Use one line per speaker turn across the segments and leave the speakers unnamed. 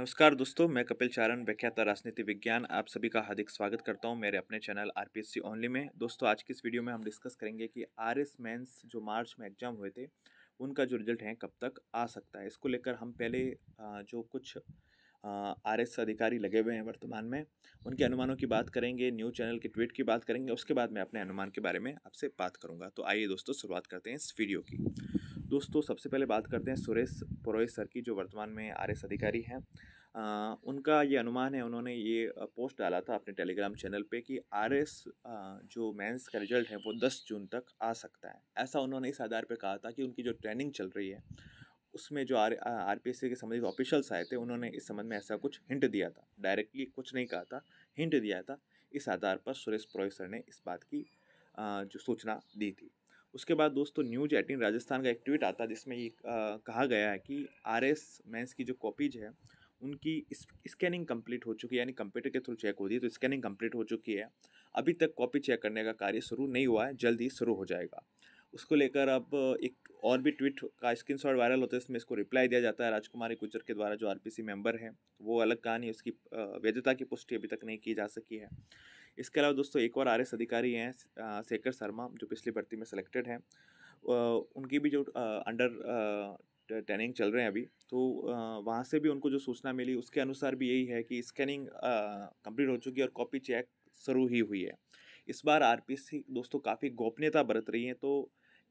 नमस्कार दोस्तों मैं कपिल चारण विख्यात राजनीति विज्ञान आप सभी का हार्दिक स्वागत करता हूं मेरे अपने चैनल आर पी ओनली में दोस्तों आज की इस वीडियो में हम डिस्कस करेंगे कि आर एस मैंस जो मार्च में एग्जाम हुए थे उनका जो रिजल्ट है कब तक आ सकता है इसको लेकर हम पहले जो कुछ आर एस अधिकारी लगे हुए हैं वर्तमान में उनके अनुमानों की बात करेंगे न्यूज़ चैनल के ट्वीट की बात करेंगे उसके बाद मैं अपने अनुमान के बारे में आपसे बात करूँगा तो आइए दोस्तों शुरुआत करते हैं इस वीडियो की दोस्तों सबसे पहले बात करते हैं सुरेश पुरोहित सर की जो वर्तमान में आर एस अधिकारी हैं उनका ये अनुमान है उन्होंने ये पोस्ट डाला था अपने टेलीग्राम चैनल पे कि आर एस जो मेंस का रिजल्ट है वो 10 जून तक आ सकता है ऐसा उन्होंने इस आधार पे कहा था कि उनकी जो ट्रेनिंग चल रही है उसमें जो R R P S C के संबंधित ऑफिशल्स आए थे उन्होंने इस संबंध में ऐसा कुछ हिंट दिया था डायरेक्टली कुछ नहीं कहा था हिंट दिया था इस आधार पर सुरेश पुरोहित सर ने इस बात की जो सूचना दी थी उसके बाद दोस्तों न्यूज एटीन राजस्थान का एक ट्वीट आता है जिसमें ये कहा गया है कि आर एस मैंस की जो कॉपीज है उनकी स्कैनिंग कंप्लीट हो चुकी है यानी कंप्यूटर के थ्रू चेक हो रही है तो स्कैनिंग कंप्लीट हो चुकी है अभी तक कॉपी चेक करने का कार्य शुरू नहीं हुआ है जल्द ही शुरू हो जाएगा उसको लेकर अब एक और भी ट्वीट का स्क्रीन शॉट वायरल होता है इसमें इसको रिप्लाई दिया जाता है राजकुमारी गुज्जर के द्वारा जो आरपीसी मेंबर हैं वो अलग कहानी उसकी वैधता की पुष्टि अभी तक नहीं की जा सकी है इसके अलावा दोस्तों एक और आर अधिकारी हैं शेखर शर्मा जो पिछली भर्ती में सेलेक्टेड हैं उनकी भी जो अंडर ट्रेनिंग चल रहे हैं अभी तो वहाँ से भी उनको जो सूचना मिली उसके अनुसार भी यही है कि स्कैनिंग कंप्लीट हो चुकी है और कॉपी चेक शुरू ही हुई है इस बार आरपीसी दोस्तों काफ़ी गोपनीयता बरत रही है तो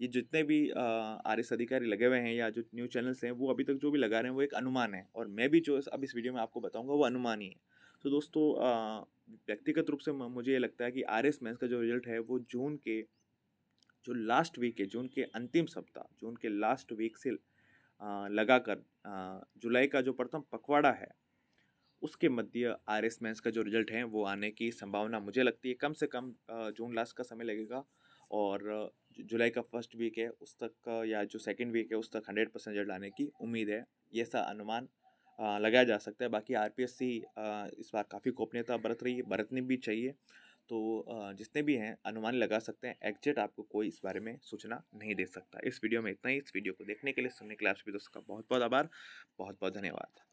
ये जितने भी आर एस अधिकारी लगे हुए हैं या जो न्यूज़ चैनल्स हैं वो अभी तक जो भी लगा रहे हैं वो एक अनुमान है और मैं भी जो अब इस वीडियो में आपको बताऊंगा वो अनुमान ही है तो दोस्तों व्यक्तिगत रूप से मुझे ये लगता है कि आर एस मैंस का जो रिजल्ट है वो जून के जो लास्ट वीक है जून के अंतिम सप्ताह जून के लास्ट वीक से लगा कर जुलाई का जो प्रथम पखवाड़ा है उसके मध्य आर एस मैंस का जो रिजल्ट है वो आने की संभावना मुझे लगती है कम से कम जून लास्ट का समय लगेगा और जुलाई का फर्स्ट वीक है उस तक या जो सेकंड वीक है उस तक हंड्रेड परसेंट रिजल्ट आने की उम्मीद है ऐसा अनुमान लगाया जा सकता है बाकी आरपीएससी इस बार काफ़ी गोपनीयता बरत रही है बरतनी भी चाहिए तो जितने भी हैं अनुमान लगा सकते हैं एग्जैक्ट आपको कोई इस बारे में सूचना नहीं दे सकता इस वीडियो में इतना ही इस वीडियो को देखने के लिए सुनने के लिए आप सभी दोस्तों का बहुत बहुत आभार बहुत बहुत धन्यवाद